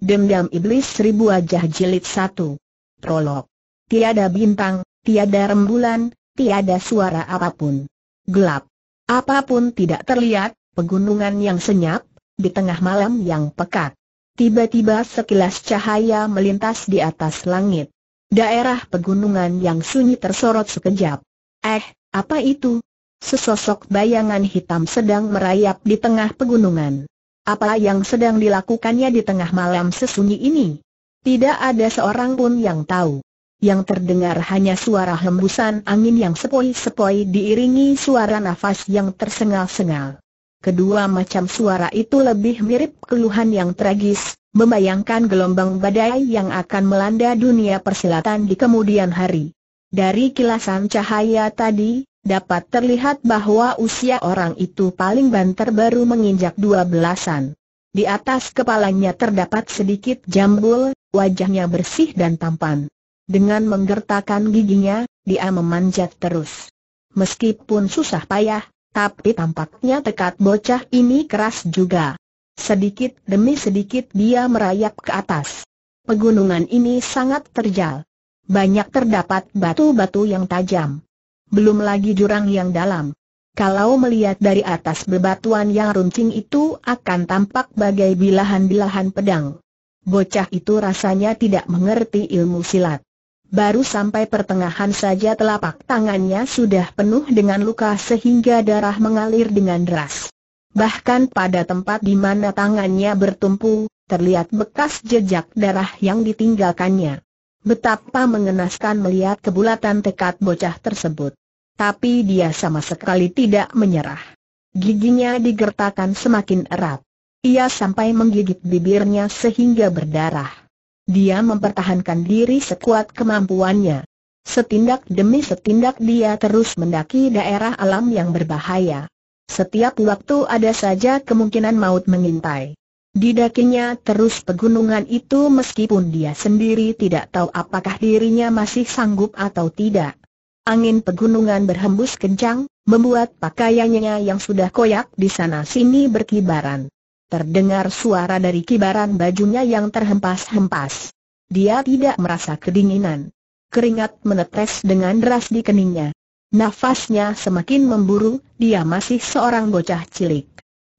Dendam Iblis Seribu Wajah Jilid Satu. Prolog Tiada bintang, tiada rembulan, tiada suara apapun Gelap Apapun tidak terlihat, pegunungan yang senyap, di tengah malam yang pekat Tiba-tiba sekilas cahaya melintas di atas langit Daerah pegunungan yang sunyi tersorot sekejap Eh, apa itu? Sesosok bayangan hitam sedang merayap di tengah pegunungan apa yang sedang dilakukannya di tengah malam sesunyi ini? Tidak ada seorang pun yang tahu. Yang terdengar hanya suara hembusan angin yang sepoi-sepoi diiringi suara nafas yang tersengal-sengal. Kedua macam suara itu lebih mirip keluhan yang tragis, membayangkan gelombang badai yang akan melanda dunia persilatan di kemudian hari. Dari kilasan cahaya tadi, dapat terlihat bahwa usia orang itu paling banter baru menginjak dua belasan. Di atas kepalanya terdapat sedikit jambul, wajahnya bersih dan tampan. Dengan menggertakkan giginya, dia memanjat terus. Meskipun susah payah, tapi tampaknya tekad bocah ini keras juga. Sedikit demi sedikit dia merayap ke atas. Pegunungan ini sangat terjal. Banyak terdapat batu-batu yang tajam belum lagi jurang yang dalam. Kalau melihat dari atas bebatuan yang runcing itu akan tampak bagai bilahan-bilahan pedang. Bocah itu rasanya tidak mengerti ilmu silat. Baru sampai pertengahan saja telapak tangannya sudah penuh dengan luka sehingga darah mengalir dengan deras. Bahkan pada tempat di mana tangannya bertumpu, terlihat bekas jejak darah yang ditinggalkannya. Betapa mengenaskan melihat kebulatan tekad bocah tersebut tapi dia sama sekali tidak menyerah. Giginya digertakkan semakin erat. Ia sampai menggigit bibirnya sehingga berdarah. Dia mempertahankan diri sekuat kemampuannya. Setindak demi setindak dia terus mendaki daerah alam yang berbahaya. Setiap waktu ada saja kemungkinan maut mengintai. Didakinya terus pegunungan itu meskipun dia sendiri tidak tahu apakah dirinya masih sanggup atau tidak. Angin pegunungan berhembus kencang, membuat pakaiannya yang sudah koyak di sana sini berkibaran. Terdengar suara dari kibaran bajunya yang terhempas-hempas. Dia tidak merasa kedinginan. Keringat menetes dengan deras di keningnya. Nafasnya semakin memburu, dia masih seorang bocah cilik.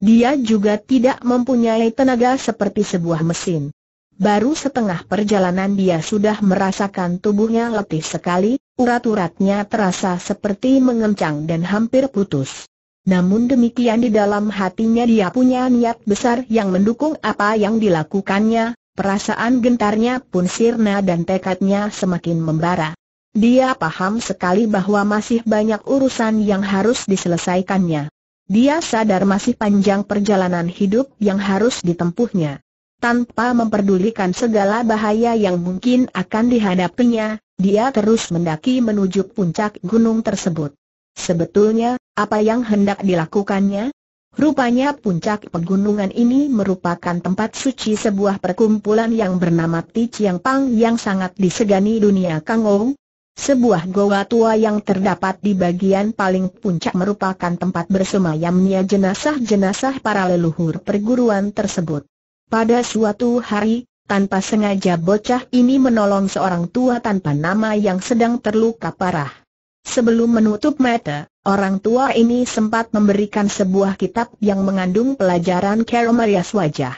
Dia juga tidak mempunyai tenaga seperti sebuah mesin. Baru setengah perjalanan dia sudah merasakan tubuhnya letih sekali, urat-uratnya terasa seperti mengencang dan hampir putus. Namun demikian di dalam hatinya dia punya niat besar yang mendukung apa yang dilakukannya, perasaan gentarnya pun sirna dan tekadnya semakin membara. Dia paham sekali bahwa masih banyak urusan yang harus diselesaikannya. Dia sadar masih panjang perjalanan hidup yang harus ditempuhnya. Tanpa memperdulikan segala bahaya yang mungkin akan dihadapinya, dia terus mendaki menuju puncak gunung tersebut. Sebetulnya, apa yang hendak dilakukannya? Rupanya puncak pegunungan ini merupakan tempat suci sebuah perkumpulan yang bernama Ti Pang yang sangat disegani dunia Kangou. Sebuah goa tua yang terdapat di bagian paling puncak merupakan tempat bersemayamnya jenazah-jenazah para leluhur perguruan tersebut. Pada suatu hari, tanpa sengaja bocah ini menolong seorang tua tanpa nama yang sedang terluka parah. Sebelum menutup mata, orang tua ini sempat memberikan sebuah kitab yang mengandung pelajaran Keromarias wajah.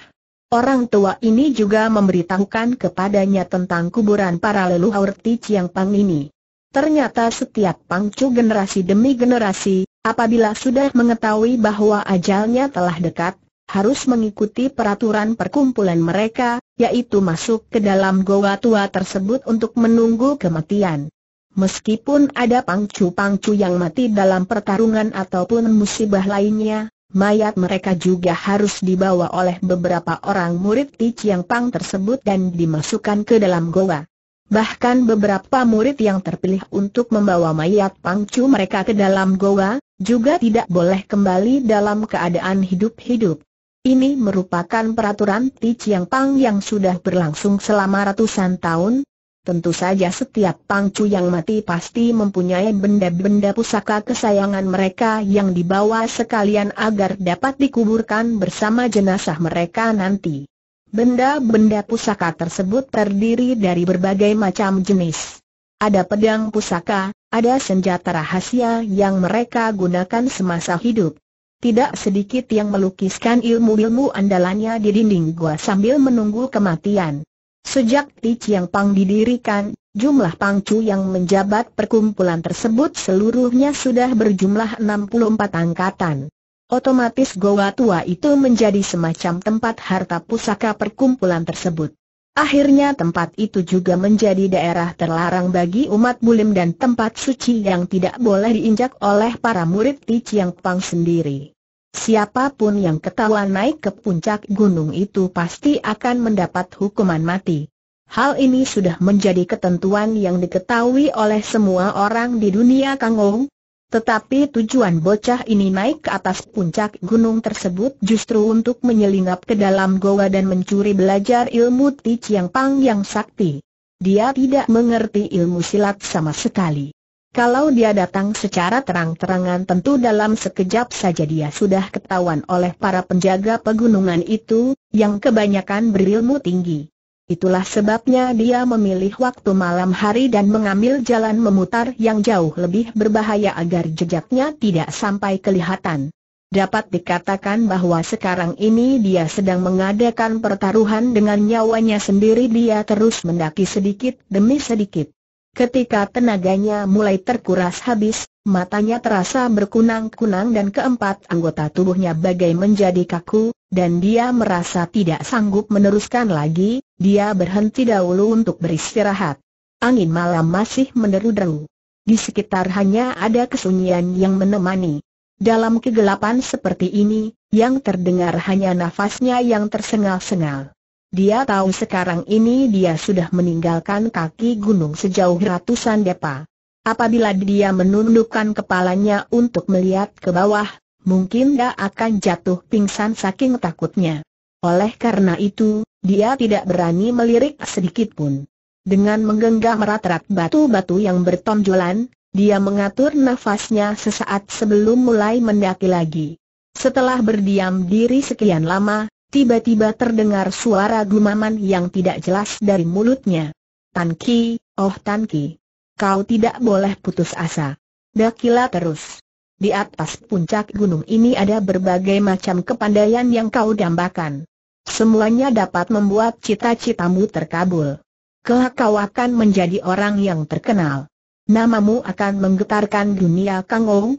Orang tua ini juga memberitahukan kepadanya tentang kuburan para leluhur yang Pang ini. Ternyata setiap pangcu generasi demi generasi, apabila sudah mengetahui bahwa ajalnya telah dekat, harus mengikuti peraturan perkumpulan mereka, yaitu masuk ke dalam goa tua tersebut untuk menunggu kematian. Meskipun ada pangcu-pangcu yang mati dalam pertarungan ataupun musibah lainnya, mayat mereka juga harus dibawa oleh beberapa orang murid di Chiang Pang tersebut dan dimasukkan ke dalam goa. Bahkan beberapa murid yang terpilih untuk membawa mayat pangcu mereka ke dalam goa, juga tidak boleh kembali dalam keadaan hidup-hidup. Ini merupakan peraturan Ti Chiang Pang yang sudah berlangsung selama ratusan tahun. Tentu saja setiap pangcu yang mati pasti mempunyai benda-benda pusaka kesayangan mereka yang dibawa sekalian agar dapat dikuburkan bersama jenazah mereka nanti. Benda-benda pusaka tersebut terdiri dari berbagai macam jenis. Ada pedang pusaka, ada senjata rahasia yang mereka gunakan semasa hidup tidak sedikit yang melukiskan ilmu-ilmu andalannya di dinding gua sambil menunggu kematian. Sejak Ti Chiang Pang didirikan, jumlah pangcu yang menjabat perkumpulan tersebut seluruhnya sudah berjumlah 64 angkatan. Otomatis goa tua itu menjadi semacam tempat harta pusaka perkumpulan tersebut. Akhirnya tempat itu juga menjadi daerah terlarang bagi umat bulim dan tempat suci yang tidak boleh diinjak oleh para murid Ti Chiang Pang sendiri. Siapapun yang ketahuan naik ke puncak gunung itu pasti akan mendapat hukuman mati. Hal ini sudah menjadi ketentuan yang diketahui oleh semua orang di dunia Kangong. Tetapi tujuan bocah ini naik ke atas puncak gunung tersebut justru untuk menyelinap ke dalam goa dan mencuri belajar ilmu Ti Chiang Pang yang sakti. Dia tidak mengerti ilmu silat sama sekali. Kalau dia datang secara terang-terangan tentu dalam sekejap saja dia sudah ketahuan oleh para penjaga pegunungan itu, yang kebanyakan berilmu tinggi. Itulah sebabnya dia memilih waktu malam hari dan mengambil jalan memutar yang jauh lebih berbahaya agar jejaknya tidak sampai kelihatan. Dapat dikatakan bahwa sekarang ini dia sedang mengadakan pertaruhan dengan nyawanya sendiri dia terus mendaki sedikit demi sedikit. Ketika tenaganya mulai terkuras habis, matanya terasa berkunang-kunang dan keempat anggota tubuhnya bagai menjadi kaku, dan dia merasa tidak sanggup meneruskan lagi, dia berhenti dahulu untuk beristirahat. Angin malam masih menderu-deru. Di sekitar hanya ada kesunyian yang menemani. Dalam kegelapan seperti ini, yang terdengar hanya nafasnya yang tersengal-sengal. Dia tahu sekarang ini dia sudah meninggalkan kaki gunung sejauh ratusan depa. Apabila dia menundukkan kepalanya untuk melihat ke bawah, mungkin dia akan jatuh pingsan saking takutnya. Oleh karena itu, dia tidak berani melirik sedikit pun. Dengan menggenggam erat rat batu-batu yang bertonjolan, dia mengatur nafasnya sesaat sebelum mulai mendaki lagi. Setelah berdiam diri sekian lama, tiba-tiba terdengar suara gumaman yang tidak jelas dari mulutnya. Tan Ki, oh Tan Ki. Kau tidak boleh putus asa. Dakila terus. Di atas puncak gunung ini ada berbagai macam kepandaian yang kau dambakan. Semuanya dapat membuat cita-citamu terkabul. Kelak kau akan menjadi orang yang terkenal. Namamu akan menggetarkan dunia Kangou,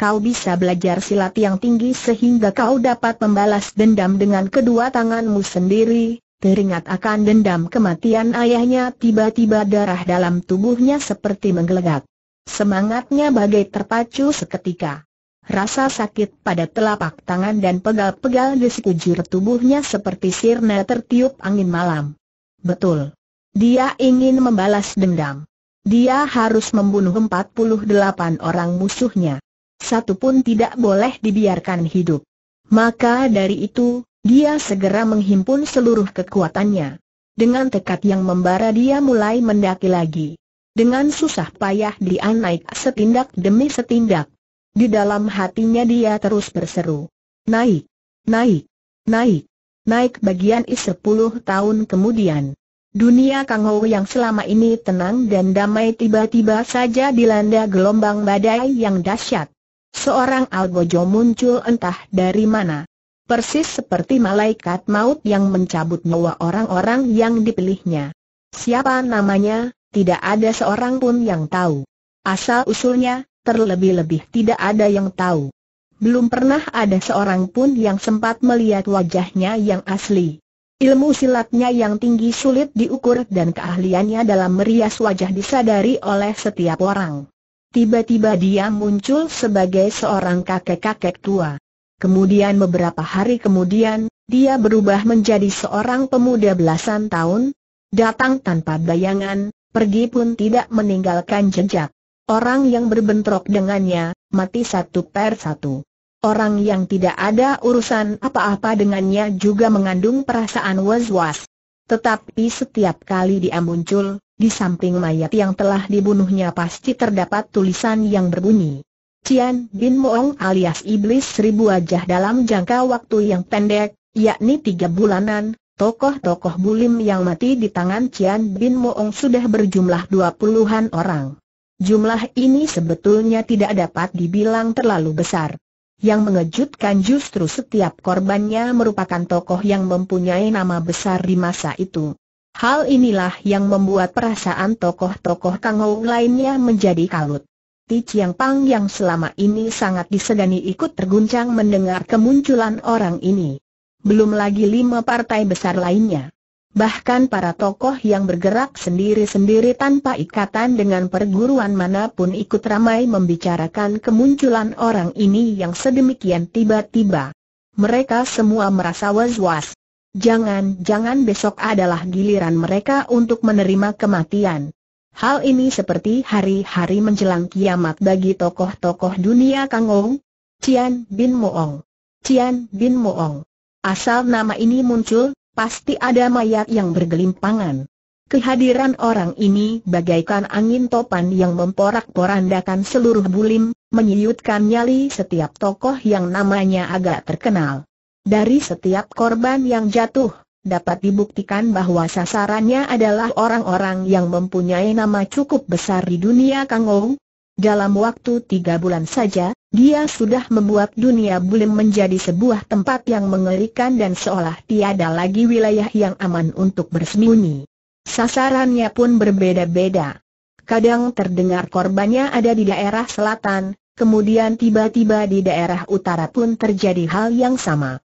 kau bisa belajar silat yang tinggi sehingga kau dapat membalas dendam dengan kedua tanganmu sendiri. Teringat akan dendam kematian ayahnya tiba-tiba darah dalam tubuhnya seperti menggelegak. Semangatnya bagai terpacu seketika. Rasa sakit pada telapak tangan dan pegal-pegal di sekujur tubuhnya seperti sirna tertiup angin malam. Betul. Dia ingin membalas dendam. Dia harus membunuh 48 orang musuhnya satu pun tidak boleh dibiarkan hidup. Maka dari itu, dia segera menghimpun seluruh kekuatannya. Dengan tekad yang membara dia mulai mendaki lagi. Dengan susah payah dia naik setindak demi setindak. Di dalam hatinya dia terus berseru. Naik, naik, naik, naik bagian is sepuluh tahun kemudian. Dunia Kang Ho yang selama ini tenang dan damai tiba-tiba saja dilanda gelombang badai yang dahsyat. Seorang algojo muncul entah dari mana. Persis seperti malaikat maut yang mencabut nyawa orang-orang yang dipilihnya. Siapa namanya, tidak ada seorang pun yang tahu. Asal-usulnya, terlebih-lebih tidak ada yang tahu. Belum pernah ada seorang pun yang sempat melihat wajahnya yang asli. Ilmu silatnya yang tinggi sulit diukur dan keahliannya dalam merias wajah disadari oleh setiap orang. Tiba-tiba dia muncul sebagai seorang kakek-kakek tua. Kemudian beberapa hari kemudian, dia berubah menjadi seorang pemuda belasan tahun, datang tanpa bayangan, pergi pun tidak meninggalkan jejak. Orang yang berbentrok dengannya, mati satu per satu. Orang yang tidak ada urusan apa-apa dengannya juga mengandung perasaan was-was. Tetapi setiap kali dia muncul, di samping mayat yang telah dibunuhnya pasti terdapat tulisan yang berbunyi. Cian Bin Moong alias Iblis Seribu Wajah dalam jangka waktu yang pendek, yakni tiga bulanan, tokoh-tokoh bulim yang mati di tangan Cian Bin Moong sudah berjumlah dua puluhan orang. Jumlah ini sebetulnya tidak dapat dibilang terlalu besar. Yang mengejutkan justru setiap korbannya merupakan tokoh yang mempunyai nama besar di masa itu. Hal inilah yang membuat perasaan tokoh-tokoh Kangou lainnya menjadi kalut. Ti Chiang Pang yang selama ini sangat disegani ikut terguncang mendengar kemunculan orang ini. Belum lagi lima partai besar lainnya. Bahkan para tokoh yang bergerak sendiri-sendiri tanpa ikatan dengan perguruan manapun ikut ramai membicarakan kemunculan orang ini yang sedemikian tiba-tiba. Mereka semua merasa was-was. Jangan-jangan besok adalah giliran mereka untuk menerima kematian. Hal ini seperti hari-hari menjelang kiamat bagi tokoh-tokoh dunia Kangong, Cian Bin Moong. Cian Bin Moong. Asal nama ini muncul, pasti ada mayat yang bergelimpangan. Kehadiran orang ini bagaikan angin topan yang memporak-porandakan seluruh bulim, menyiutkan nyali setiap tokoh yang namanya agak terkenal. Dari setiap korban yang jatuh, dapat dibuktikan bahwa sasarannya adalah orang-orang yang mempunyai nama cukup besar di dunia Kangou. Dalam waktu tiga bulan saja, dia sudah membuat dunia bulim menjadi sebuah tempat yang mengerikan dan seolah tiada lagi wilayah yang aman untuk bersembunyi. Sasarannya pun berbeda-beda. Kadang terdengar korbannya ada di daerah selatan, kemudian tiba-tiba di daerah utara pun terjadi hal yang sama.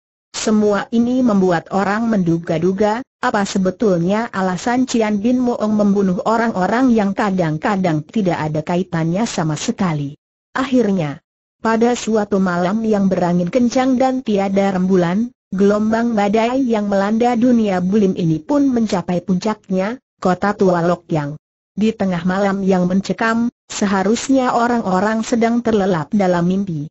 Semua ini membuat orang menduga-duga, apa sebetulnya alasan Cian Bin Moong membunuh orang-orang yang kadang-kadang tidak ada kaitannya sama sekali. Akhirnya, pada suatu malam yang berangin kencang dan tiada rembulan, gelombang badai yang melanda dunia bulim ini pun mencapai puncaknya, kota tua Lok Yang. Di tengah malam yang mencekam, seharusnya orang-orang sedang terlelap dalam mimpi.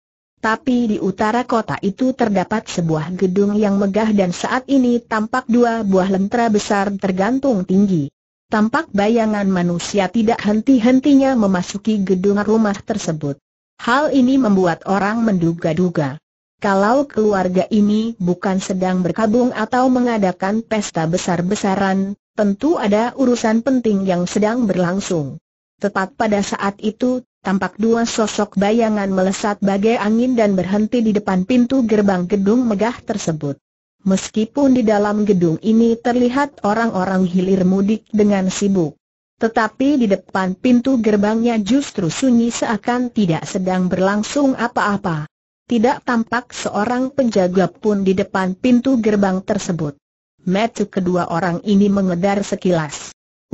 Tapi di utara kota itu terdapat sebuah gedung yang megah dan saat ini tampak dua buah lentera besar tergantung tinggi. Tampak bayangan manusia tidak henti-hentinya memasuki gedung rumah tersebut. Hal ini membuat orang menduga-duga. Kalau keluarga ini bukan sedang berkabung atau mengadakan pesta besar-besaran, tentu ada urusan penting yang sedang berlangsung. Tepat pada saat itu, tampak dua sosok bayangan melesat bagai angin dan berhenti di depan pintu gerbang gedung megah tersebut. Meskipun di dalam gedung ini terlihat orang-orang hilir mudik dengan sibuk. Tetapi di depan pintu gerbangnya justru sunyi seakan tidak sedang berlangsung apa-apa. Tidak tampak seorang penjaga pun di depan pintu gerbang tersebut. Metu kedua orang ini mengedar sekilas.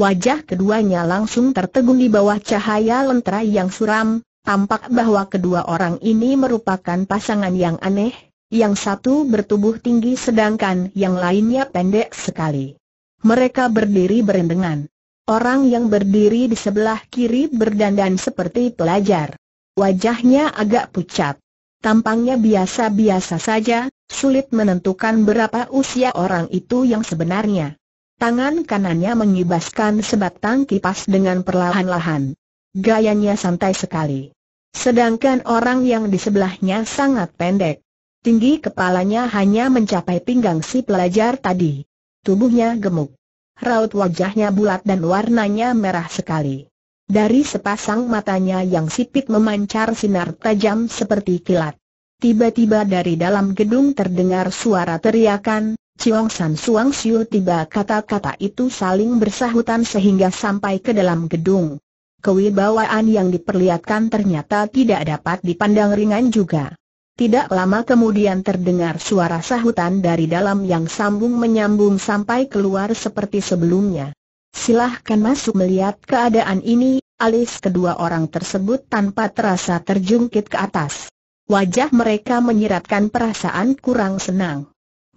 Wajah keduanya langsung tertegun di bawah cahaya lentera yang suram, tampak bahwa kedua orang ini merupakan pasangan yang aneh, yang satu bertubuh tinggi sedangkan yang lainnya pendek sekali. Mereka berdiri berendengan. Orang yang berdiri di sebelah kiri berdandan seperti pelajar. Wajahnya agak pucat. Tampangnya biasa-biasa saja, sulit menentukan berapa usia orang itu yang sebenarnya. Tangan kanannya mengibaskan sebatang kipas dengan perlahan-lahan. Gayanya santai sekali. Sedangkan orang yang di sebelahnya sangat pendek. Tinggi kepalanya hanya mencapai pinggang si pelajar tadi. Tubuhnya gemuk. Raut wajahnya bulat dan warnanya merah sekali. Dari sepasang matanya yang sipit memancar sinar tajam seperti kilat. Tiba-tiba dari dalam gedung terdengar suara teriakan, Chiong San Suang Siu tiba kata-kata itu saling bersahutan sehingga sampai ke dalam gedung. Kewibawaan yang diperlihatkan ternyata tidak dapat dipandang ringan juga. Tidak lama kemudian terdengar suara sahutan dari dalam yang sambung menyambung sampai keluar seperti sebelumnya. Silahkan masuk melihat keadaan ini, alis kedua orang tersebut tanpa terasa terjungkit ke atas. Wajah mereka menyiratkan perasaan kurang senang.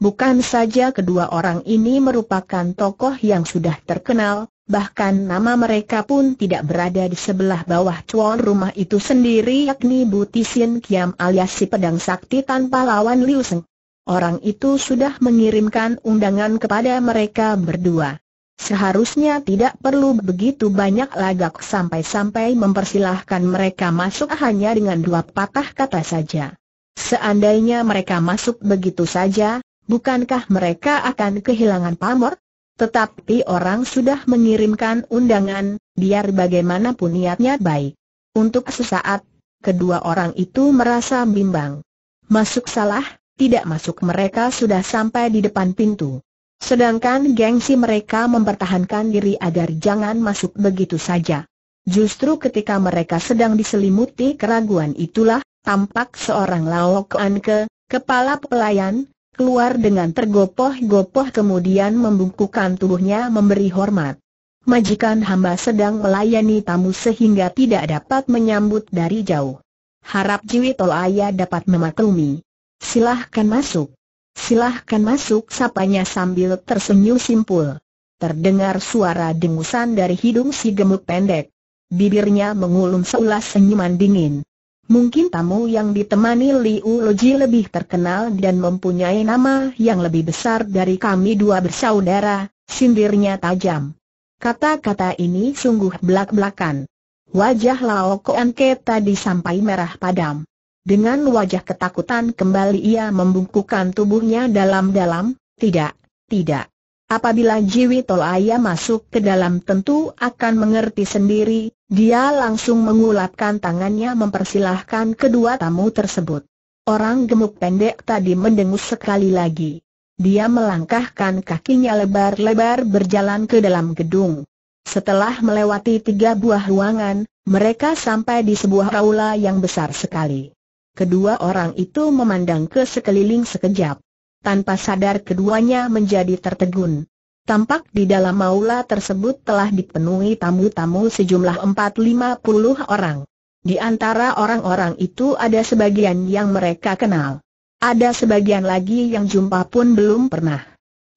Bukan saja kedua orang ini merupakan tokoh yang sudah terkenal, bahkan nama mereka pun tidak berada di sebelah bawah cuan rumah itu sendiri yakni Butisin Kiam alias si pedang sakti tanpa lawan Liu Seng. Orang itu sudah mengirimkan undangan kepada mereka berdua. Seharusnya tidak perlu begitu banyak lagak sampai-sampai mempersilahkan mereka masuk hanya dengan dua patah kata saja. Seandainya mereka masuk begitu saja, bukankah mereka akan kehilangan pamor? Tetapi orang sudah mengirimkan undangan, biar bagaimanapun niatnya baik. Untuk sesaat, kedua orang itu merasa bimbang. Masuk salah, tidak masuk mereka sudah sampai di depan pintu. Sedangkan gengsi mereka mempertahankan diri agar jangan masuk begitu saja. Justru ketika mereka sedang diselimuti keraguan itulah, tampak seorang Lao ke kepala pelayan, keluar dengan tergopoh-gopoh kemudian membungkukan tubuhnya memberi hormat. Majikan hamba sedang melayani tamu sehingga tidak dapat menyambut dari jauh. Harap Jiwi Tolaya dapat memaklumi. Silahkan masuk. Silahkan masuk sapanya sambil tersenyum simpul. Terdengar suara dengusan dari hidung si gemuk pendek. Bibirnya mengulung seulas senyuman dingin. Mungkin tamu yang ditemani Liu Loji lebih terkenal dan mempunyai nama yang lebih besar dari kami dua bersaudara, sindirnya tajam. Kata-kata ini sungguh belak-belakan. Wajah Lao Koan Ke tadi sampai merah padam. Dengan wajah ketakutan kembali ia membungkukkan tubuhnya dalam-dalam, tidak, tidak. Apabila Jiwi Tolaya masuk ke dalam tentu akan mengerti sendiri, dia langsung mengulapkan tangannya mempersilahkan kedua tamu tersebut. Orang gemuk pendek tadi mendengus sekali lagi. Dia melangkahkan kakinya lebar-lebar berjalan ke dalam gedung. Setelah melewati tiga buah ruangan, mereka sampai di sebuah aula yang besar sekali. Kedua orang itu memandang ke sekeliling sekejap tanpa sadar keduanya menjadi tertegun. Tampak di dalam maula tersebut telah dipenuhi tamu-tamu sejumlah 450 orang. Di antara orang-orang itu ada sebagian yang mereka kenal. Ada sebagian lagi yang jumpa pun belum pernah.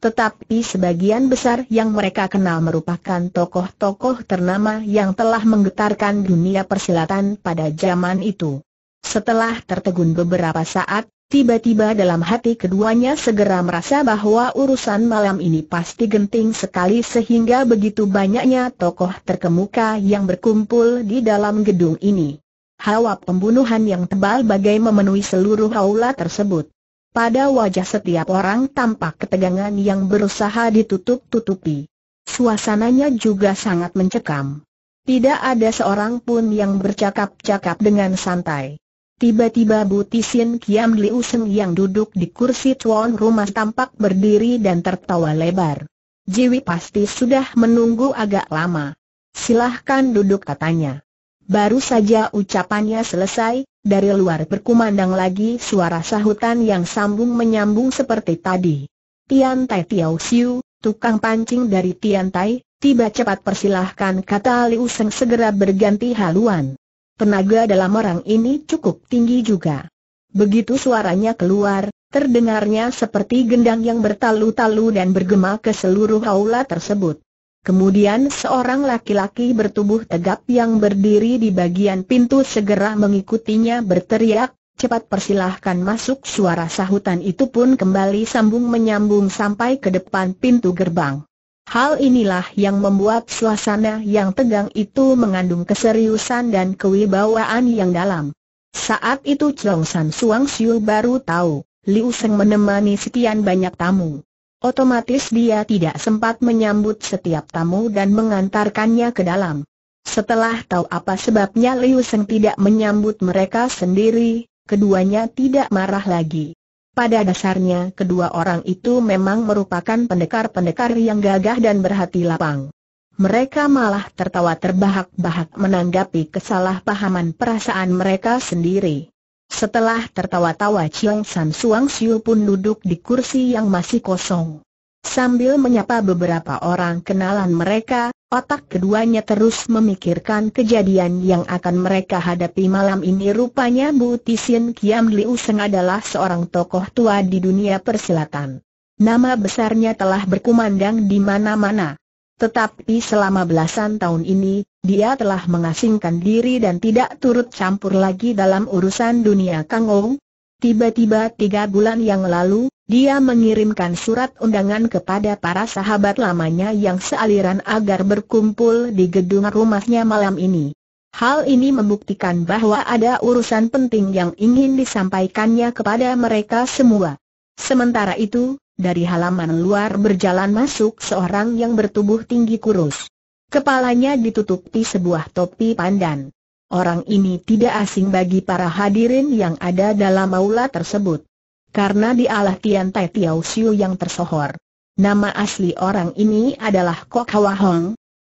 Tetapi sebagian besar yang mereka kenal merupakan tokoh-tokoh ternama yang telah menggetarkan dunia persilatan pada zaman itu. Setelah tertegun beberapa saat, Tiba-tiba dalam hati keduanya segera merasa bahwa urusan malam ini pasti genting sekali sehingga begitu banyaknya tokoh terkemuka yang berkumpul di dalam gedung ini. Hawa pembunuhan yang tebal bagai memenuhi seluruh aula tersebut. Pada wajah setiap orang tampak ketegangan yang berusaha ditutup-tutupi. Suasananya juga sangat mencekam. Tidak ada seorang pun yang bercakap-cakap dengan santai. Tiba-tiba Butisin Kiam Liu Seng yang duduk di kursi tuan rumah tampak berdiri dan tertawa lebar. Jiwi pasti sudah menunggu agak lama. Silahkan duduk katanya. Baru saja ucapannya selesai, dari luar berkumandang lagi suara sahutan yang sambung menyambung seperti tadi. Tian Tai Tiao Siu, tukang pancing dari Tian Tai, tiba cepat persilahkan kata Liu Seng segera berganti haluan. Tenaga dalam orang ini cukup tinggi juga. Begitu suaranya keluar, terdengarnya seperti gendang yang bertalu-talu dan bergema ke seluruh aula tersebut. Kemudian seorang laki-laki bertubuh tegap yang berdiri di bagian pintu segera mengikutinya berteriak, cepat persilahkan masuk suara sahutan itu pun kembali sambung menyambung sampai ke depan pintu gerbang. Hal inilah yang membuat suasana yang tegang itu mengandung keseriusan dan kewibawaan yang dalam. Saat itu Chong San Suang Siu baru tahu, Liu Seng menemani sekian banyak tamu. Otomatis dia tidak sempat menyambut setiap tamu dan mengantarkannya ke dalam. Setelah tahu apa sebabnya Liu Seng tidak menyambut mereka sendiri, keduanya tidak marah lagi. Pada dasarnya kedua orang itu memang merupakan pendekar-pendekar yang gagah dan berhati lapang. Mereka malah tertawa terbahak-bahak menanggapi kesalahpahaman perasaan mereka sendiri. Setelah tertawa-tawa Chiang San Suang Siu pun duduk di kursi yang masih kosong. Sambil menyapa beberapa orang kenalan mereka, Otak keduanya terus memikirkan kejadian yang akan mereka hadapi malam ini rupanya Bu Tisin Kiam Liu Seng adalah seorang tokoh tua di dunia persilatan. Nama besarnya telah berkumandang di mana-mana. Tetapi selama belasan tahun ini, dia telah mengasingkan diri dan tidak turut campur lagi dalam urusan dunia Kangou. Tiba-tiba tiga bulan yang lalu, dia mengirimkan surat undangan kepada para sahabat lamanya yang sealiran agar berkumpul di gedung rumahnya malam ini. Hal ini membuktikan bahwa ada urusan penting yang ingin disampaikannya kepada mereka semua. Sementara itu, dari halaman luar berjalan masuk seorang yang bertubuh tinggi kurus. Kepalanya ditutupi sebuah topi pandan. Orang ini tidak asing bagi para hadirin yang ada dalam aula tersebut karena dialah Tian Tai Tiao Xiu yang tersohor. Nama asli orang ini adalah Kok Hwa Hong.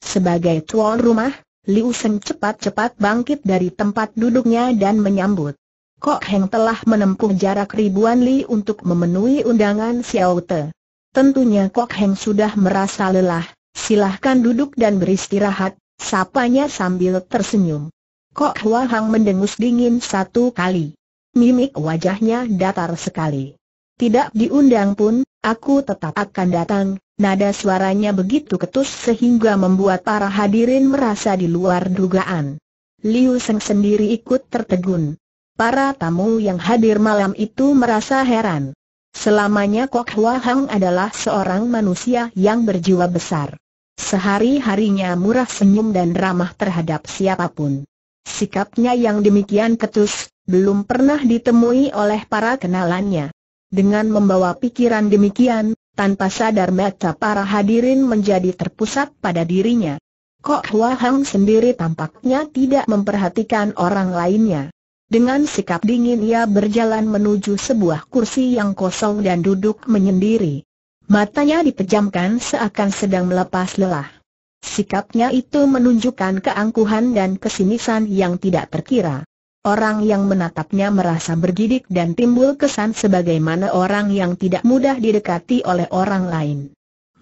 Sebagai tuan rumah, Liu Sheng cepat-cepat bangkit dari tempat duduknya dan menyambut. Kok Heng telah menempuh jarak ribuan li untuk memenuhi undangan Xiao Te. Tentunya Kok Heng sudah merasa lelah, silahkan duduk dan beristirahat, sapanya sambil tersenyum. Kok Hwa Hang mendengus dingin satu kali mimik wajahnya datar sekali. Tidak diundang pun, aku tetap akan datang, nada suaranya begitu ketus sehingga membuat para hadirin merasa di luar dugaan. Liu Seng sendiri ikut tertegun. Para tamu yang hadir malam itu merasa heran. Selamanya Kok Hwa Hang adalah seorang manusia yang berjiwa besar. Sehari-harinya murah senyum dan ramah terhadap siapapun. Sikapnya yang demikian ketus, belum pernah ditemui oleh para kenalannya. Dengan membawa pikiran demikian, tanpa sadar mata para hadirin menjadi terpusat pada dirinya. Kok Hua Hang sendiri tampaknya tidak memperhatikan orang lainnya. Dengan sikap dingin ia berjalan menuju sebuah kursi yang kosong dan duduk menyendiri. Matanya dipejamkan seakan sedang melepas lelah. Sikapnya itu menunjukkan keangkuhan dan kesinisan yang tidak terkira. Orang yang menatapnya merasa bergidik dan timbul kesan sebagaimana orang yang tidak mudah didekati oleh orang lain.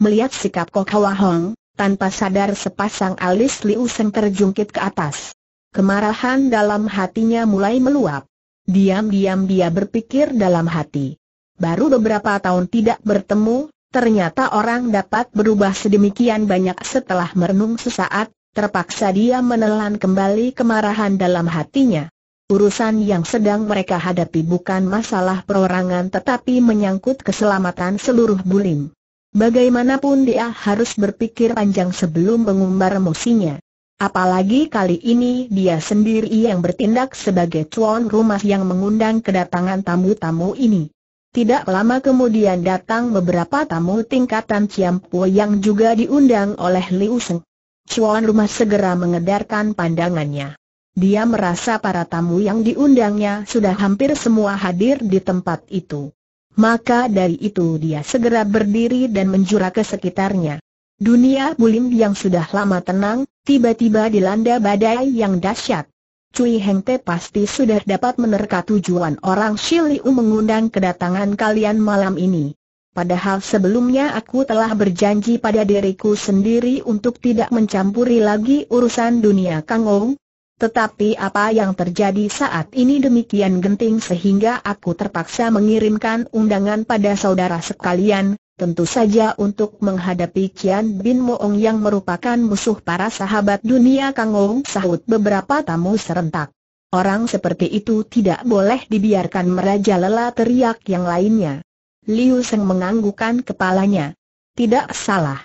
Melihat sikap Kok Kokawa Hong, tanpa sadar sepasang alis Liu Seng terjungkit ke atas. Kemarahan dalam hatinya mulai meluap. Diam-diam dia berpikir dalam hati. Baru beberapa tahun tidak bertemu, ternyata orang dapat berubah sedemikian banyak setelah merenung sesaat, terpaksa dia menelan kembali kemarahan dalam hatinya. Urusan yang sedang mereka hadapi bukan masalah perorangan tetapi menyangkut keselamatan seluruh bulim. Bagaimanapun dia harus berpikir panjang sebelum mengumbar emosinya. Apalagi kali ini dia sendiri yang bertindak sebagai tuan rumah yang mengundang kedatangan tamu-tamu ini. Tidak lama kemudian datang beberapa tamu tingkatan po yang juga diundang oleh Liu Seng. Cuan rumah segera mengedarkan pandangannya. Dia merasa para tamu yang diundangnya sudah hampir semua hadir di tempat itu. Maka dari itu dia segera berdiri dan menjura ke sekitarnya. Dunia bulim yang sudah lama tenang, tiba-tiba dilanda badai yang dahsyat. Cui Heng Te pasti sudah dapat menerka tujuan orang Shiliu mengundang kedatangan kalian malam ini. Padahal sebelumnya aku telah berjanji pada diriku sendiri untuk tidak mencampuri lagi urusan dunia Kangou, tetapi apa yang terjadi saat ini demikian genting sehingga aku terpaksa mengirimkan undangan pada saudara sekalian, tentu saja untuk menghadapi Kian Bin Moong yang merupakan musuh para sahabat dunia Kang Ou sahut beberapa tamu serentak. Orang seperti itu tidak boleh dibiarkan merajalela teriak yang lainnya. Liu Seng menganggukkan kepalanya. Tidak salah.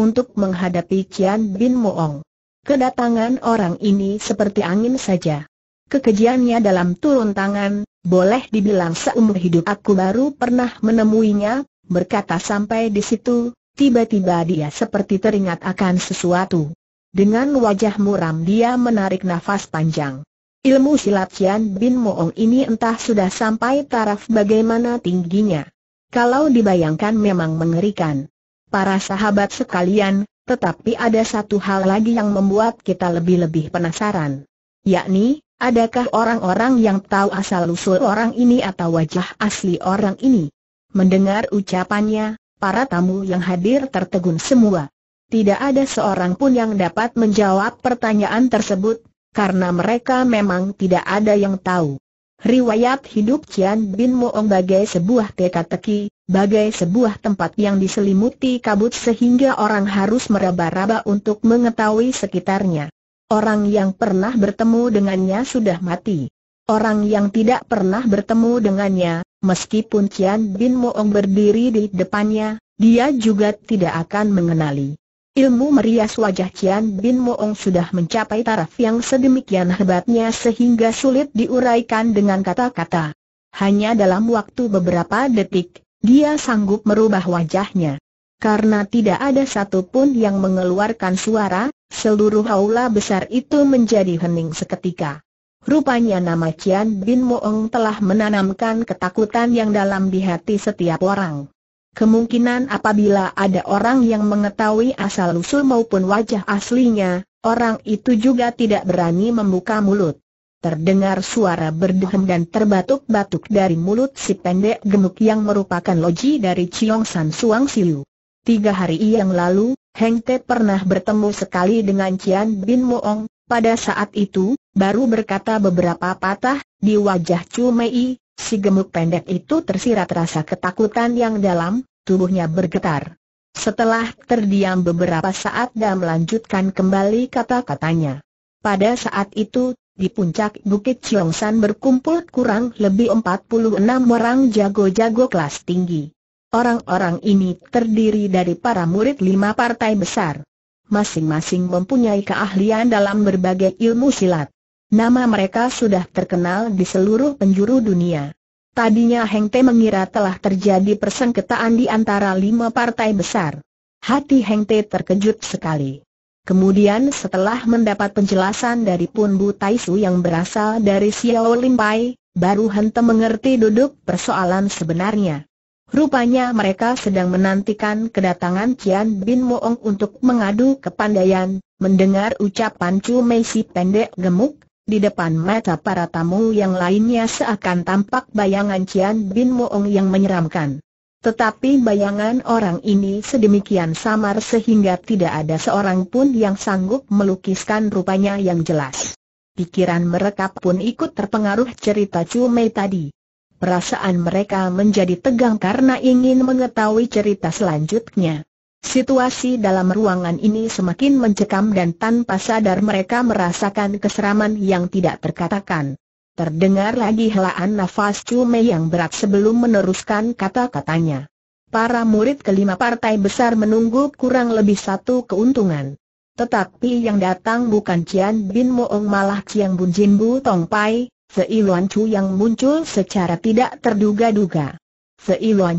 Untuk menghadapi Kian Bin Moong Kedatangan orang ini seperti angin saja. Kekejiannya dalam turun tangan, boleh dibilang seumur hidup aku baru pernah menemuinya, berkata sampai di situ, tiba-tiba dia seperti teringat akan sesuatu. Dengan wajah muram dia menarik nafas panjang. Ilmu silat Cian Bin Moong ini entah sudah sampai taraf bagaimana tingginya. Kalau dibayangkan memang mengerikan. Para sahabat sekalian, tetapi ada satu hal lagi yang membuat kita lebih-lebih penasaran. Yakni, adakah orang-orang yang tahu asal-usul orang ini atau wajah asli orang ini? Mendengar ucapannya, para tamu yang hadir tertegun semua. Tidak ada seorang pun yang dapat menjawab pertanyaan tersebut, karena mereka memang tidak ada yang tahu. Riwayat hidup Cian Bin Moong bagai sebuah teka-teki, bagai sebuah tempat yang diselimuti kabut sehingga orang harus meraba-raba untuk mengetahui sekitarnya. Orang yang pernah bertemu dengannya sudah mati. Orang yang tidak pernah bertemu dengannya, meskipun Cian Bin Moong berdiri di depannya, dia juga tidak akan mengenali. Ilmu merias wajah Cian Bin Moong sudah mencapai taraf yang sedemikian hebatnya sehingga sulit diuraikan dengan kata-kata. Hanya dalam waktu beberapa detik, dia sanggup merubah wajahnya. Karena tidak ada satupun yang mengeluarkan suara, seluruh aula besar itu menjadi hening seketika. Rupanya nama Cian Bin Moong telah menanamkan ketakutan yang dalam di hati setiap orang. Kemungkinan apabila ada orang yang mengetahui asal-usul maupun wajah aslinya, orang itu juga tidak berani membuka mulut. Terdengar suara berdehem dan terbatuk-batuk dari mulut si pendek gemuk yang merupakan loji dari Chiong San Suang Silu. Tiga hari yang lalu, Heng Te pernah bertemu sekali dengan Cian Bin Moong, pada saat itu, baru berkata beberapa patah, di wajah Chu Mei, Si gemuk pendek itu tersirat rasa ketakutan yang dalam, tubuhnya bergetar. Setelah terdiam beberapa saat dan melanjutkan kembali kata-katanya. Pada saat itu, di puncak Bukit Ciongsan berkumpul kurang lebih 46 orang jago-jago kelas tinggi. Orang-orang ini terdiri dari para murid lima partai besar. Masing-masing mempunyai keahlian dalam berbagai ilmu silat. Nama mereka sudah terkenal di seluruh penjuru dunia. Tadinya Heng Te mengira telah terjadi persengketaan di antara lima partai besar. Hati Heng Te terkejut sekali. Kemudian setelah mendapat penjelasan dari Pun Bu Tai Su yang berasal dari Xiao Pai, baru Heng Te mengerti duduk persoalan sebenarnya. Rupanya mereka sedang menantikan kedatangan Cian Bin Moong untuk mengadu kepandaian, mendengar ucapan Chu Mei si pendek gemuk, di depan mata para tamu yang lainnya seakan tampak bayangan Cian Bin Moong yang menyeramkan. Tetapi bayangan orang ini sedemikian samar sehingga tidak ada seorang pun yang sanggup melukiskan rupanya yang jelas. Pikiran mereka pun ikut terpengaruh cerita Chu Mei tadi. Perasaan mereka menjadi tegang karena ingin mengetahui cerita selanjutnya. Situasi dalam ruangan ini semakin mencekam dan tanpa sadar mereka merasakan keseraman yang tidak terkatakan. Terdengar lagi helaan nafas Cume yang berat sebelum meneruskan kata-katanya. Para murid kelima partai besar menunggu kurang lebih satu keuntungan. Tetapi yang datang bukan Cian Bin Moong malah Cian Bun Jin Bu Tong Pai, Luan Chu yang muncul secara tidak terduga-duga.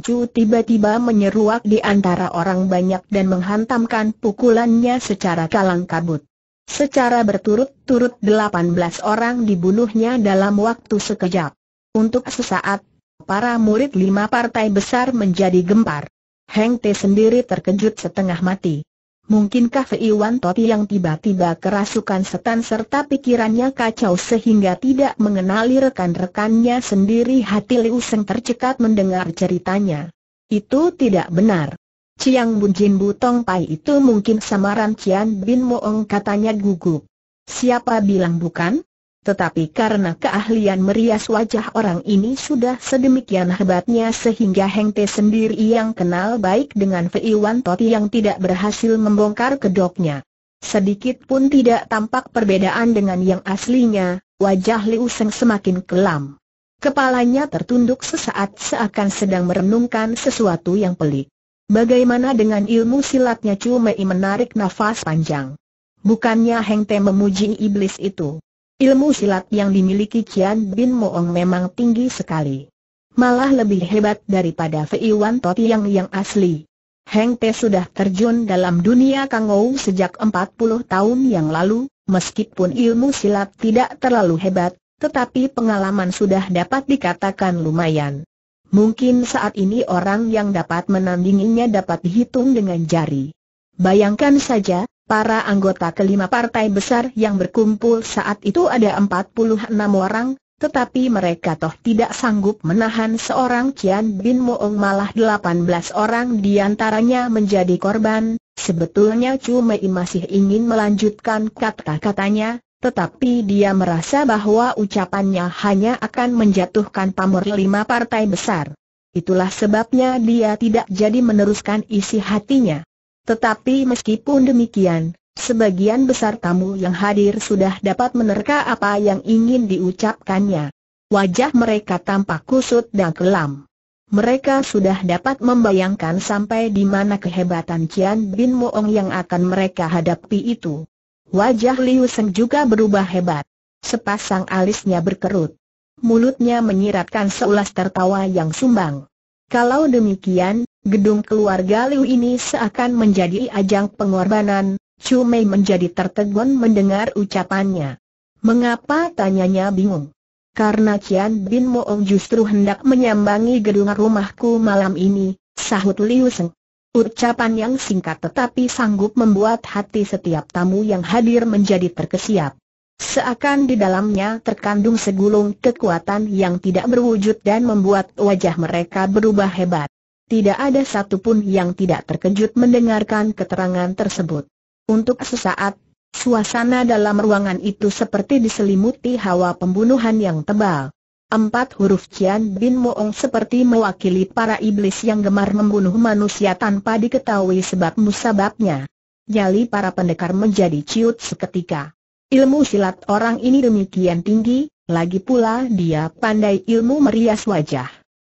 Chu tiba-tiba menyeruak di antara orang banyak dan menghantamkan pukulannya secara kalang kabut. Secara berturut-turut 18 orang dibunuhnya dalam waktu sekejap. Untuk sesaat, para murid lima partai besar menjadi gempar. Heng Te sendiri terkejut setengah mati. Mungkinkah Feiwan Topi yang tiba-tiba kerasukan setan serta pikirannya kacau sehingga tidak mengenali rekan-rekannya sendiri hati Liu Seng tercekat mendengar ceritanya. Itu tidak benar. Ciang Bun Jin Butong Pai itu mungkin samaran Cian Bin Moong katanya gugup. Siapa bilang bukan? Tetapi karena keahlian merias wajah orang ini sudah sedemikian hebatnya sehingga Heng Te sendiri yang kenal baik dengan Fei Wan Toti yang tidak berhasil membongkar kedoknya. Sedikit pun tidak tampak perbedaan dengan yang aslinya, wajah Liu Seng semakin kelam. Kepalanya tertunduk sesaat seakan sedang merenungkan sesuatu yang pelik. Bagaimana dengan ilmu silatnya Cumei menarik nafas panjang? Bukannya Heng Te memuji iblis itu. Ilmu silat yang dimiliki Kian Bin Moong memang tinggi sekali. Malah lebih hebat daripada Fei Wan Toti yang yang asli. Heng Te sudah terjun dalam dunia Kangou sejak 40 tahun yang lalu, meskipun ilmu silat tidak terlalu hebat, tetapi pengalaman sudah dapat dikatakan lumayan. Mungkin saat ini orang yang dapat menandinginya dapat dihitung dengan jari. Bayangkan saja, Para anggota kelima partai besar yang berkumpul saat itu ada 46 orang, tetapi mereka toh tidak sanggup menahan seorang Cian Bin Moong malah 18 orang diantaranya menjadi korban. Sebetulnya Mei masih ingin melanjutkan kata-katanya, tetapi dia merasa bahwa ucapannya hanya akan menjatuhkan pamor lima partai besar. Itulah sebabnya dia tidak jadi meneruskan isi hatinya. Tetapi meskipun demikian, sebagian besar tamu yang hadir sudah dapat menerka apa yang ingin diucapkannya. Wajah mereka tampak kusut dan kelam. Mereka sudah dapat membayangkan sampai di mana kehebatan Cian Bin Moong yang akan mereka hadapi itu. Wajah Liu Seng juga berubah hebat. Sepasang alisnya berkerut. Mulutnya menyiratkan seulas tertawa yang sumbang. Kalau demikian, Gedung keluarga Liu ini seakan menjadi ajang pengorbanan, Chu Mei menjadi tertegun mendengar ucapannya. Mengapa tanyanya bingung? Karena Qian Bin Moong justru hendak menyambangi gedung rumahku malam ini, sahut Liu Seng. Ucapan yang singkat tetapi sanggup membuat hati setiap tamu yang hadir menjadi terkesiap. Seakan di dalamnya terkandung segulung kekuatan yang tidak berwujud dan membuat wajah mereka berubah hebat. Tidak ada satupun yang tidak terkejut mendengarkan keterangan tersebut. Untuk sesaat, suasana dalam ruangan itu seperti diselimuti hawa pembunuhan yang tebal. Empat huruf Cian Bin Moong seperti mewakili para iblis yang gemar membunuh manusia tanpa diketahui sebab-musababnya. Nyali para pendekar menjadi ciut seketika. Ilmu silat orang ini demikian tinggi, lagi pula dia pandai ilmu merias wajah.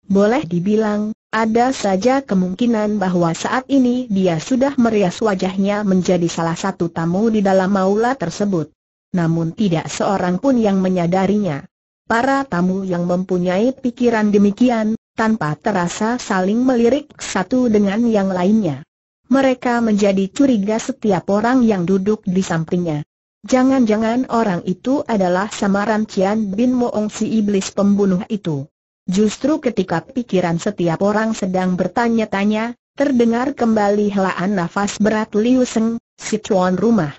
Boleh dibilang, ada saja kemungkinan bahwa saat ini dia sudah merias wajahnya menjadi salah satu tamu di dalam maula tersebut. Namun tidak seorang pun yang menyadarinya. Para tamu yang mempunyai pikiran demikian, tanpa terasa saling melirik satu dengan yang lainnya. Mereka menjadi curiga setiap orang yang duduk di sampingnya. Jangan-jangan orang itu adalah samaran Cian Bin Moong si iblis pembunuh itu. Justru ketika pikiran setiap orang sedang bertanya-tanya, terdengar kembali helaan nafas berat Liu Seng, si tuan rumah.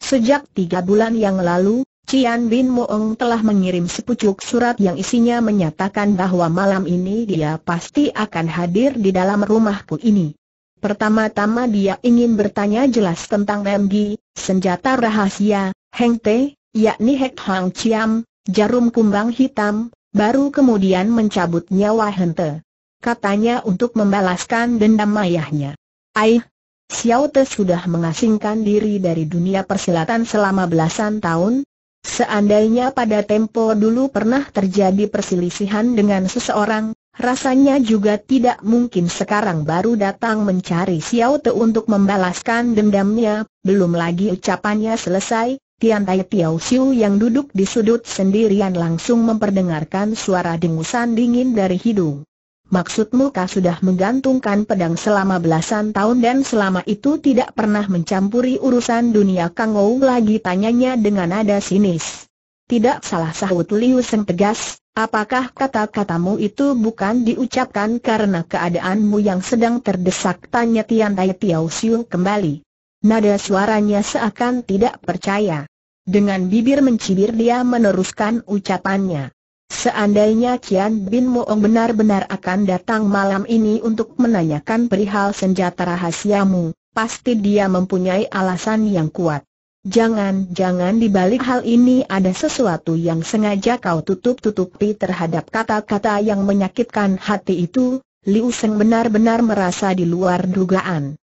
Sejak tiga bulan yang lalu, Cian Bin Moong telah mengirim sepucuk surat yang isinya menyatakan bahwa malam ini dia pasti akan hadir di dalam rumahku ini. Pertama-tama dia ingin bertanya jelas tentang MG, senjata rahasia, Heng Te, yakni Hek Hang Ciam, jarum kumbang hitam, baru kemudian mencabut nyawa Hente. Katanya untuk membalaskan dendam ayahnya. Aih, Xiao Te sudah mengasingkan diri dari dunia persilatan selama belasan tahun. Seandainya pada tempo dulu pernah terjadi perselisihan dengan seseorang, rasanya juga tidak mungkin sekarang baru datang mencari Xiao Te untuk membalaskan dendamnya, belum lagi ucapannya selesai, Tian Tai Tiao Xiu yang duduk di sudut sendirian langsung memperdengarkan suara dengusan dingin dari hidung. Maksudmu kau sudah menggantungkan pedang selama belasan tahun dan selama itu tidak pernah mencampuri urusan dunia Kang Ou lagi tanyanya dengan nada sinis. Tidak salah sahut Liu Seng tegas, apakah kata-katamu itu bukan diucapkan karena keadaanmu yang sedang terdesak tanya Tian Tai Tiao Xiu kembali. Nada suaranya seakan tidak percaya. Dengan bibir mencibir dia meneruskan ucapannya. Seandainya Kian Bin Moong benar-benar akan datang malam ini untuk menanyakan perihal senjata rahasiamu, pasti dia mempunyai alasan yang kuat. Jangan-jangan di balik hal ini ada sesuatu yang sengaja kau tutup-tutupi terhadap kata-kata yang menyakitkan hati itu, Liu Seng benar-benar merasa di luar dugaan.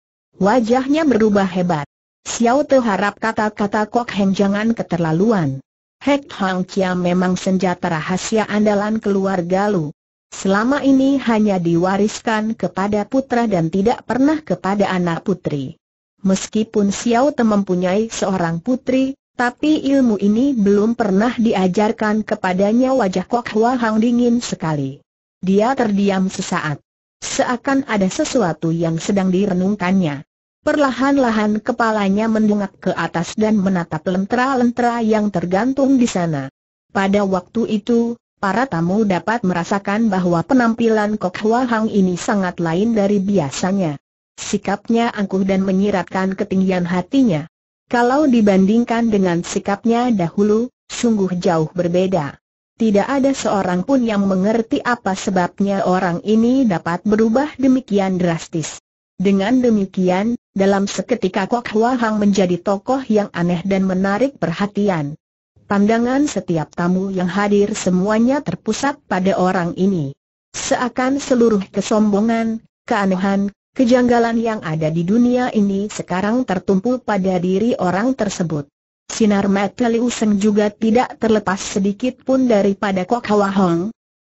Wajahnya berubah hebat. Xiao Te harap kata-kata Kok Heng jangan keterlaluan. Hek Hang Kia memang senjata rahasia andalan keluarga Lu. Selama ini hanya diwariskan kepada putra dan tidak pernah kepada anak putri. Meskipun Xiao Te mempunyai seorang putri, tapi ilmu ini belum pernah diajarkan kepadanya wajah Kok Hua Hang dingin sekali. Dia terdiam sesaat. Seakan ada sesuatu yang sedang direnungkannya. Perlahan-lahan kepalanya mendongak ke atas dan menatap lentera-lentera yang tergantung di sana. Pada waktu itu, para tamu dapat merasakan bahwa penampilan Kok Hwa Hang ini sangat lain dari biasanya. Sikapnya angkuh dan menyiratkan ketinggian hatinya. Kalau dibandingkan dengan sikapnya dahulu, sungguh jauh berbeda. Tidak ada seorang pun yang mengerti apa sebabnya orang ini dapat berubah demikian drastis. Dengan demikian, dalam seketika Kok Hwa Hang menjadi tokoh yang aneh dan menarik perhatian. Pandangan setiap tamu yang hadir semuanya terpusat pada orang ini. Seakan seluruh kesombongan, keanehan, kejanggalan yang ada di dunia ini sekarang tertumpu pada diri orang tersebut. Sinar mata Liu Seng juga tidak terlepas sedikit pun daripada Kok Hwa Hong.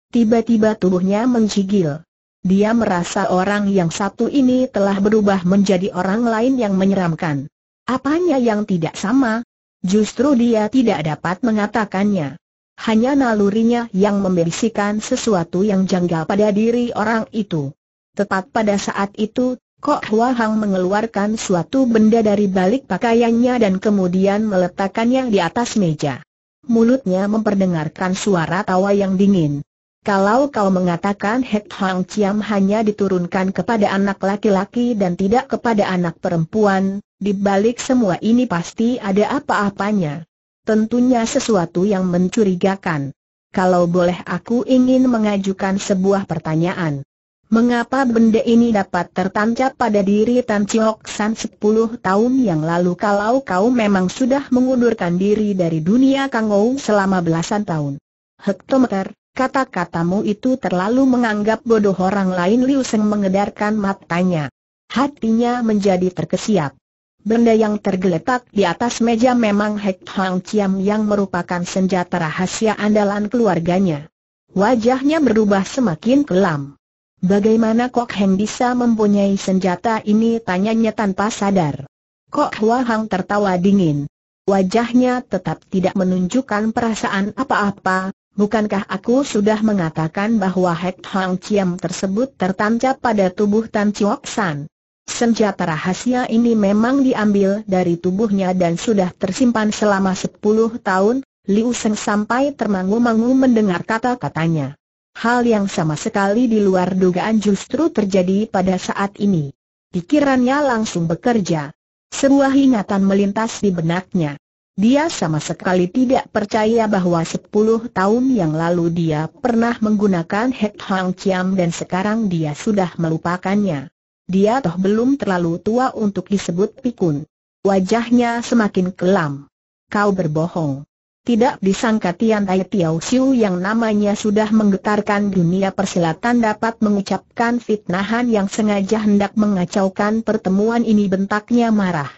Tiba-tiba tubuhnya mencigil. Dia merasa orang yang satu ini telah berubah menjadi orang lain yang menyeramkan. Apanya yang tidak sama? Justru dia tidak dapat mengatakannya. Hanya nalurinya yang membisikkan sesuatu yang janggal pada diri orang itu. Tepat pada saat itu, Kok Hua Hang mengeluarkan suatu benda dari balik pakaiannya dan kemudian meletakkannya di atas meja. Mulutnya memperdengarkan suara tawa yang dingin. Kalau kau mengatakan Hek Hang Chiam hanya diturunkan kepada anak laki-laki dan tidak kepada anak perempuan, di balik semua ini pasti ada apa-apanya. Tentunya sesuatu yang mencurigakan. Kalau boleh aku ingin mengajukan sebuah pertanyaan. Mengapa benda ini dapat tertancap pada diri Tan Chiok San 10 tahun yang lalu kalau kau memang sudah mengundurkan diri dari dunia Kang Kangou selama belasan tahun? Hektometer, kata-katamu itu terlalu menganggap bodoh orang lain Liu Seng mengedarkan matanya. Hatinya menjadi terkesiap. Benda yang tergeletak di atas meja memang Hek Hang Chiam yang merupakan senjata rahasia andalan keluarganya. Wajahnya berubah semakin kelam. Bagaimana Kok Heng bisa mempunyai senjata ini tanyanya tanpa sadar. Kok Hua Hang tertawa dingin. Wajahnya tetap tidak menunjukkan perasaan apa-apa, bukankah aku sudah mengatakan bahwa Hek Hang Chiam tersebut tertancap pada tubuh Tan Chiok San. Senjata rahasia ini memang diambil dari tubuhnya dan sudah tersimpan selama sepuluh tahun, Liu Seng sampai termangu-mangu mendengar kata-katanya. Hal yang sama sekali di luar dugaan justru terjadi pada saat ini. Pikirannya langsung bekerja. Sebuah ingatan melintas di benaknya. Dia sama sekali tidak percaya bahwa 10 tahun yang lalu dia pernah menggunakan Hek Hang Chiam dan sekarang dia sudah melupakannya. Dia toh belum terlalu tua untuk disebut pikun. Wajahnya semakin kelam. Kau berbohong. Tidak disangka Tian Tai Tiao Xiu yang namanya sudah menggetarkan dunia persilatan dapat mengucapkan fitnahan yang sengaja hendak mengacaukan pertemuan ini bentaknya marah.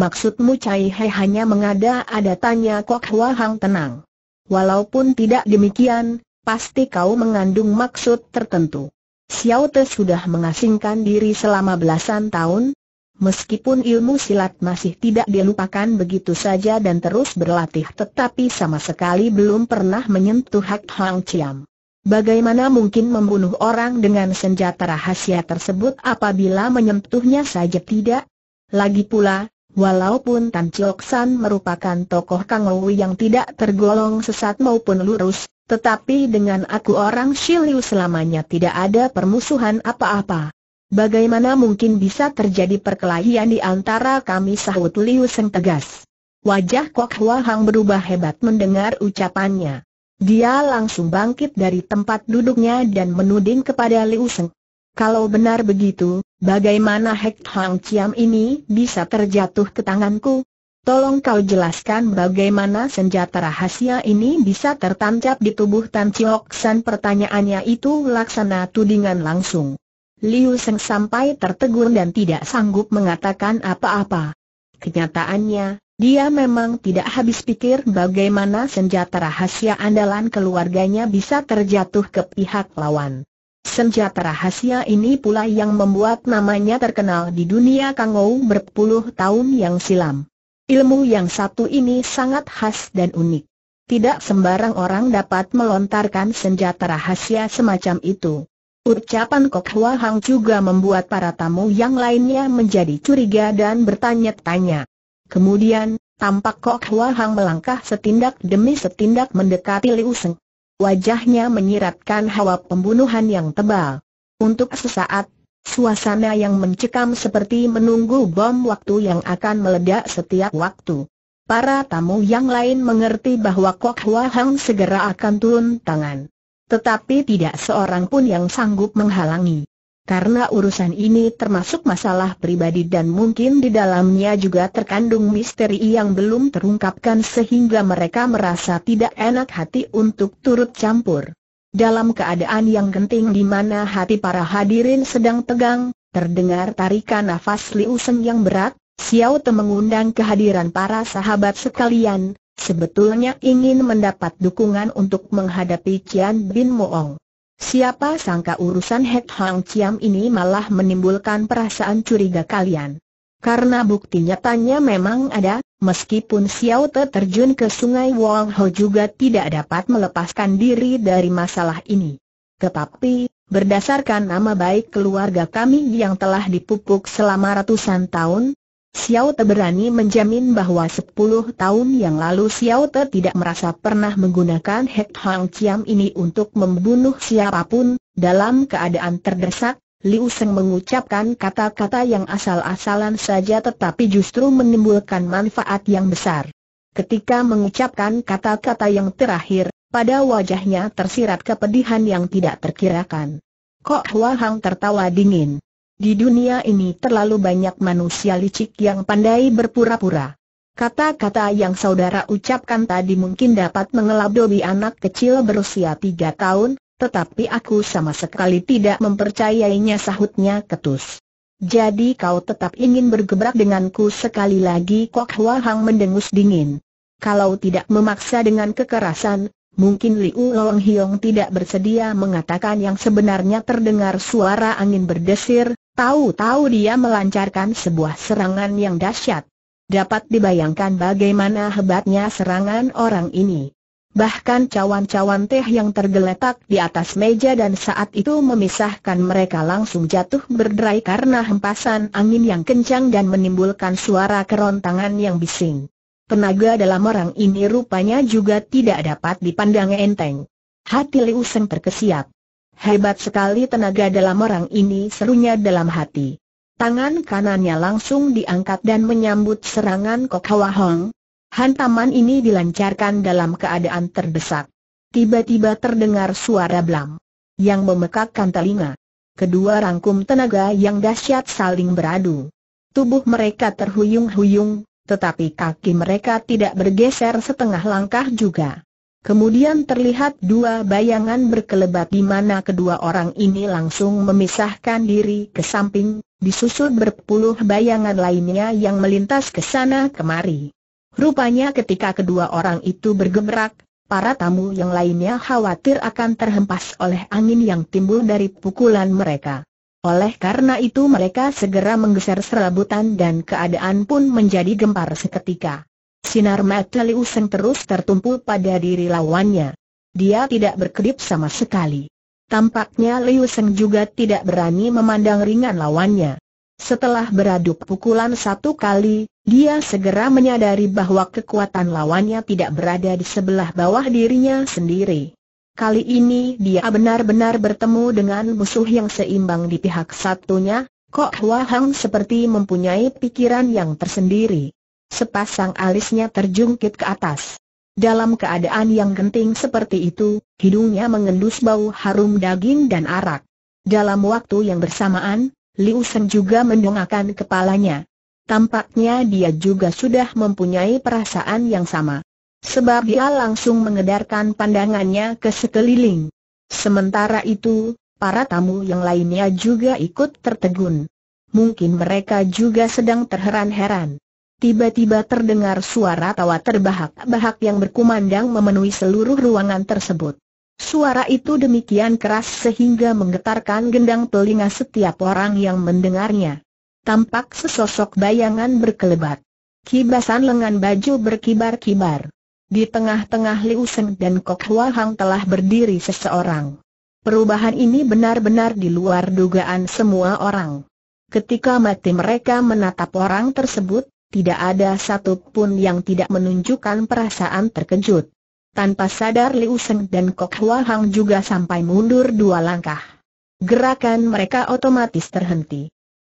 Maksudmu Cai He hanya mengada-ada tanya Kok Hua Hang tenang. Walaupun tidak demikian, pasti kau mengandung maksud tertentu. Xiao Te sudah mengasingkan diri selama belasan tahun, Meskipun ilmu silat masih tidak dilupakan begitu saja dan terus berlatih tetapi sama sekali belum pernah menyentuh hak Hang Chiam. Bagaimana mungkin membunuh orang dengan senjata rahasia tersebut apabila menyentuhnya saja tidak? Lagi pula, walaupun Tan Chok San merupakan tokoh Kang Owi yang tidak tergolong sesat maupun lurus, tetapi dengan aku orang Shiliu selamanya tidak ada permusuhan apa-apa. Bagaimana mungkin bisa terjadi perkelahian di antara kami sahut Liu Seng tegas. Wajah Kok Hua Hang berubah hebat mendengar ucapannya. Dia langsung bangkit dari tempat duduknya dan menuding kepada Liu Seng. Kalau benar begitu, bagaimana Hek Hang Chiam ini bisa terjatuh ke tanganku? Tolong kau jelaskan bagaimana senjata rahasia ini bisa tertancap di tubuh Tan Chiok San Pertanyaannya itu laksana tudingan langsung. Liu Seng sampai tertegun dan tidak sanggup mengatakan apa-apa. Kenyataannya, dia memang tidak habis pikir bagaimana senjata rahasia andalan keluarganya bisa terjatuh ke pihak lawan. Senjata rahasia ini pula yang membuat namanya terkenal di dunia Kangou berpuluh tahun yang silam. Ilmu yang satu ini sangat khas dan unik. Tidak sembarang orang dapat melontarkan senjata rahasia semacam itu. Ucapan Kok Hua Hang juga membuat para tamu yang lainnya menjadi curiga dan bertanya-tanya. Kemudian, tampak Kok Hua Hang melangkah setindak demi setindak mendekati Liu Seng. Wajahnya menyiratkan hawa pembunuhan yang tebal. Untuk sesaat, suasana yang mencekam seperti menunggu bom waktu yang akan meledak setiap waktu. Para tamu yang lain mengerti bahwa Kok Hua Hang segera akan turun tangan. Tetapi tidak seorang pun yang sanggup menghalangi. Karena urusan ini termasuk masalah pribadi dan mungkin di dalamnya juga terkandung misteri yang belum terungkapkan sehingga mereka merasa tidak enak hati untuk turut campur. Dalam keadaan yang genting di mana hati para hadirin sedang tegang, terdengar tarikan nafas Liu Seng yang berat, Xiao Te mengundang kehadiran para sahabat sekalian, Sebetulnya ingin mendapat dukungan untuk menghadapi Cian Bin Moong. Siapa sangka urusan Hek Hang Ciam ini malah menimbulkan perasaan curiga kalian. Karena bukti nyatanya memang ada, meskipun Xiao Te terjun ke sungai Wong Ho juga tidak dapat melepaskan diri dari masalah ini. Tetapi, berdasarkan nama baik keluarga kami yang telah dipupuk selama ratusan tahun, Xiao Te berani menjamin bahwa 10 tahun yang lalu Xiao Te tidak merasa pernah menggunakan Hek Hang Chiam ini untuk membunuh siapapun, dalam keadaan terdesak, Liu Seng mengucapkan kata-kata yang asal-asalan saja tetapi justru menimbulkan manfaat yang besar. Ketika mengucapkan kata-kata yang terakhir, pada wajahnya tersirat kepedihan yang tidak terkirakan. Kok Hua Hang tertawa dingin. Di dunia ini terlalu banyak manusia licik yang pandai berpura-pura. Kata-kata yang saudara ucapkan tadi mungkin dapat mengelabui anak kecil berusia tiga tahun, tetapi aku sama sekali tidak mempercayainya sahutnya ketus. Jadi kau tetap ingin bergebrak denganku sekali lagi Kok Hwa Hang mendengus dingin. Kalau tidak memaksa dengan kekerasan, mungkin Liu Long Hiong tidak bersedia mengatakan yang sebenarnya terdengar suara angin berdesir, Tahu-tahu dia melancarkan sebuah serangan yang dahsyat. Dapat dibayangkan bagaimana hebatnya serangan orang ini. Bahkan cawan-cawan teh yang tergeletak di atas meja dan saat itu memisahkan mereka langsung jatuh berderai karena hempasan angin yang kencang dan menimbulkan suara kerontangan yang bising. Tenaga dalam orang ini rupanya juga tidak dapat dipandang enteng. Hati Liu Seng terkesiap. Hebat sekali tenaga dalam orang ini serunya dalam hati. Tangan kanannya langsung diangkat dan menyambut serangan Kok Hwa Hong. Hantaman ini dilancarkan dalam keadaan terdesak. Tiba-tiba terdengar suara blam yang memekakkan telinga. Kedua rangkum tenaga yang dahsyat saling beradu. Tubuh mereka terhuyung-huyung, tetapi kaki mereka tidak bergeser setengah langkah juga. Kemudian terlihat dua bayangan berkelebat di mana kedua orang ini langsung memisahkan diri ke samping, disusul berpuluh bayangan lainnya yang melintas ke sana kemari. Rupanya ketika kedua orang itu bergemerak, para tamu yang lainnya khawatir akan terhempas oleh angin yang timbul dari pukulan mereka. Oleh karena itu mereka segera menggeser serabutan dan keadaan pun menjadi gempar seketika. Sinar mata Liu Seng terus tertumpu pada diri lawannya. Dia tidak berkedip sama sekali. Tampaknya Liu Seng juga tidak berani memandang ringan lawannya. Setelah beradu pukulan satu kali, dia segera menyadari bahwa kekuatan lawannya tidak berada di sebelah bawah dirinya sendiri. Kali ini dia benar-benar bertemu dengan musuh yang seimbang di pihak satunya, Kok Hua Hang seperti mempunyai pikiran yang tersendiri. Sepasang alisnya terjungkit ke atas. Dalam keadaan yang genting seperti itu, hidungnya mengendus bau harum daging dan arak. Dalam waktu yang bersamaan, Liu Sen juga mendongakkan kepalanya. Tampaknya dia juga sudah mempunyai perasaan yang sama. Sebab dia langsung mengedarkan pandangannya ke sekeliling. Sementara itu, para tamu yang lainnya juga ikut tertegun. Mungkin mereka juga sedang terheran-heran. Tiba-tiba terdengar suara tawa terbahak-bahak yang berkumandang memenuhi seluruh ruangan tersebut. Suara itu demikian keras sehingga menggetarkan gendang telinga setiap orang yang mendengarnya. Tampak sesosok bayangan berkelebat. Kibasan lengan baju berkibar-kibar. Di tengah-tengah Liu Seng dan Kok Hua Hang telah berdiri seseorang. Perubahan ini benar-benar di luar dugaan semua orang. Ketika mati mereka menatap orang tersebut, tidak ada satupun yang tidak menunjukkan perasaan terkejut. Tanpa sadar Liu Seng dan Kok Hua Hang juga sampai mundur dua langkah. Gerakan mereka otomatis terhenti.